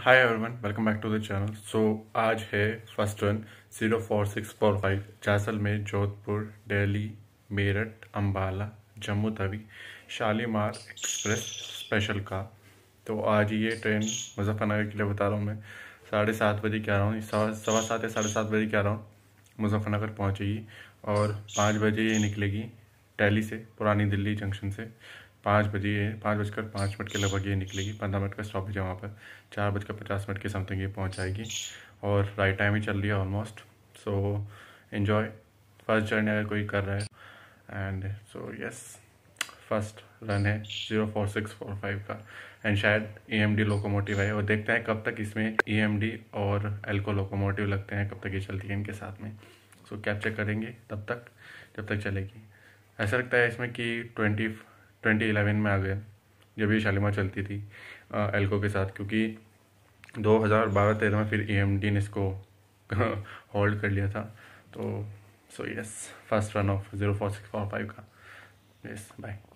hi everyone welcome back to the channel so आज है first run zero four six four five Jaisalmer Jodhpur Delhi Meerut Ambala Jammu Tawi Shalimar express special का तो आज ये ट्रेन मुजफ्फरनगर के लिए बता रहा हूँ मैं साढ़े सात बजे के आ रहा हूँ सवा सात या साढ़े सात बजे के आ रहा हूँ मुजफ्फरनगर पहुँचेगी और पाँच बजे ये निकलेगी डेली से पुरानी दिल्ली जंक्शन से पाँच बजे पाँच बजकर पाँच मिनट के लगभग ये निकलेगी पंद्रह मिनट का स्टॉप है वहाँ पर चार बजकर पचास मिनट के समथिंग ये पहुँच जाएगी और राइट टाइम ही चल रही है almost so enjoy first journey अगर कोई कर रहा है and so yes first run है zero four six four five का एंड शायद ई एम डी लोकोमोटिव है और देखते हैं कब तक इसमें ई एम डी और एल्को लोकोमोटिव लगते हैं कब तक ये चलती है इनके साथ में सो so, कैप्चर करेंगे तब तक जब तक चलेगी ऐसा लगता है इसमें कि ट्वेंटी 2011 में आ गए जब ये शालिमा चलती थी एल्को के साथ क्योंकि 2012-13 में फिर ए ने इसको होल्ड कर लिया था तो so yes first run of zero four six four five का यस बाय